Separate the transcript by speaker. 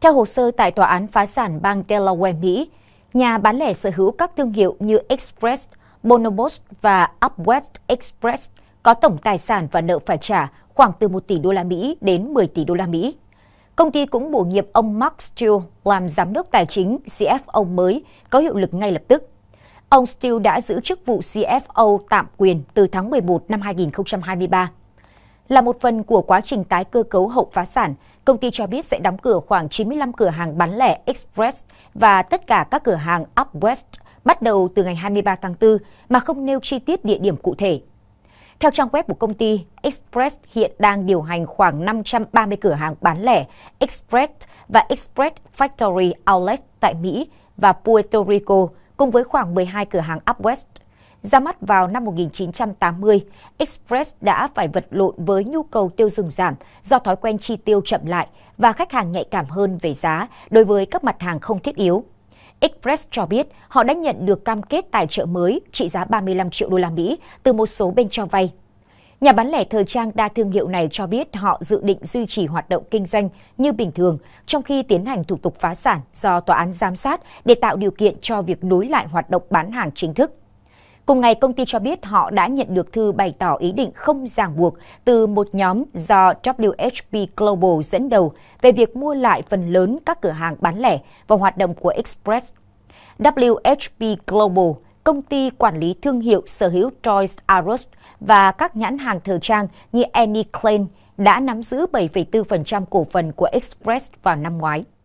Speaker 1: Theo hồ sơ tại Tòa án phá sản bang Delaware, Mỹ, nhà bán lẻ sở hữu các thương hiệu như Express, Bonobos và Upwest Express có tổng tài sản và nợ phải trả khoảng từ 1 tỷ đô la Mỹ đến 10 tỷ đô la Mỹ. Công ty cũng bổ nhiệm ông Mark Steele làm giám đốc tài chính CFO mới có hiệu lực ngay lập tức. Ông Steele đã giữ chức vụ CFO tạm quyền từ tháng 11 năm 2023. Là một phần của quá trình tái cơ cấu hậu phá sản, công ty cho biết sẽ đóng cửa khoảng 95 cửa hàng bán lẻ Express và tất cả các cửa hàng Upwest bắt đầu từ ngày 23 tháng 4 mà không nêu chi tiết địa điểm cụ thể. Theo trang web của công ty, Express hiện đang điều hành khoảng 530 cửa hàng bán lẻ Express và Express Factory Outlet tại Mỹ và Puerto Rico, cùng với khoảng 12 cửa hàng Upwest ra mắt vào năm 1980, Express đã phải vật lộn với nhu cầu tiêu dùng giảm do thói quen chi tiêu chậm lại và khách hàng nhạy cảm hơn về giá đối với các mặt hàng không thiết yếu. Express cho biết họ đã nhận được cam kết tài trợ mới trị giá 35 triệu đô la Mỹ từ một số bên cho vay. Nhà bán lẻ thời trang đa thương hiệu này cho biết họ dự định duy trì hoạt động kinh doanh như bình thường trong khi tiến hành thủ tục phá sản do tòa án giám sát để tạo điều kiện cho việc nối lại hoạt động bán hàng chính thức. Cùng ngày, công ty cho biết họ đã nhận được thư bày tỏ ý định không ràng buộc từ một nhóm do WHP Global dẫn đầu về việc mua lại phần lớn các cửa hàng bán lẻ và hoạt động của Express. WHP Global, công ty quản lý thương hiệu sở hữu Toys R Us và các nhãn hàng thời trang như Annie Klein, đã nắm giữ 7,4% cổ phần của Express vào năm ngoái.